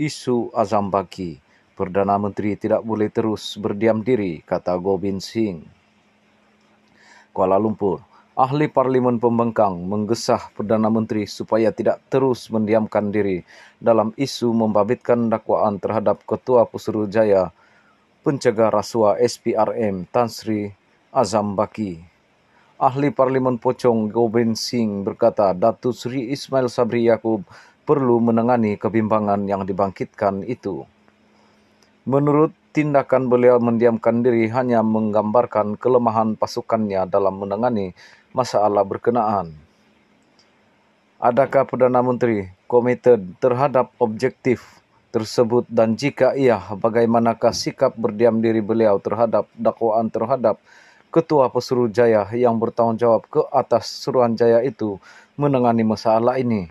isu Azam Baki, Perdana Menteri tidak boleh terus berdiam diri, kata Gobind Singh. Kuala Lumpur, ahli Parlimen Pembengkang menggesah Perdana Menteri supaya tidak terus mendiamkan diri dalam isu membabitkan dakwaan terhadap Ketua Jaya Pencegah Rasuah SPRM Tan Sri Azam Baki. Ahli Parlimen Pocong Gobind Singh berkata, Datu Sri Ismail Sabri Yaakob perlu menangani kebimbangan yang dibangkitkan itu. Menurut tindakan beliau mendiamkan diri hanya menggambarkan kelemahan pasukannya dalam menangani masalah berkenaan. Adakah Perdana Menteri komited terhadap objektif tersebut dan jika iya, bagaimanakah sikap berdiam diri beliau terhadap dakwaan terhadap Ketua Pesuruh Jaya yang bertanggungjawab ke atas suruhanjaya itu menangani masalah ini?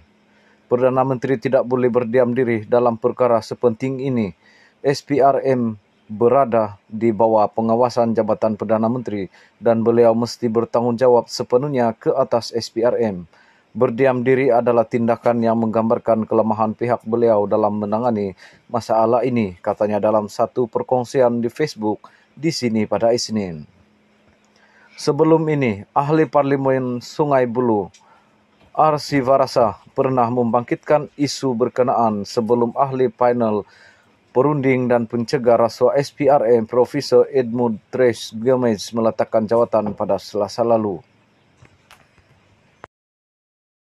Perdana Menteri tidak boleh berdiam diri dalam perkara sepenting ini. SPRM berada di bawah pengawasan Jabatan Perdana Menteri dan beliau mesti bertanggungjawab sepenuhnya ke atas SPRM. Berdiam diri adalah tindakan yang menggambarkan kelemahan pihak beliau dalam menangani masalah ini, katanya dalam satu perkongsian di Facebook di sini pada Isnin. Sebelum ini, ahli parlimen Sungai Buloh RC Varasa pernah membangkitkan isu berkenaan sebelum ahli panel perunding dan pencegah rasuah SPRM Profesor Edmund Trace Gomez meletakkan jawatan pada selasa lalu.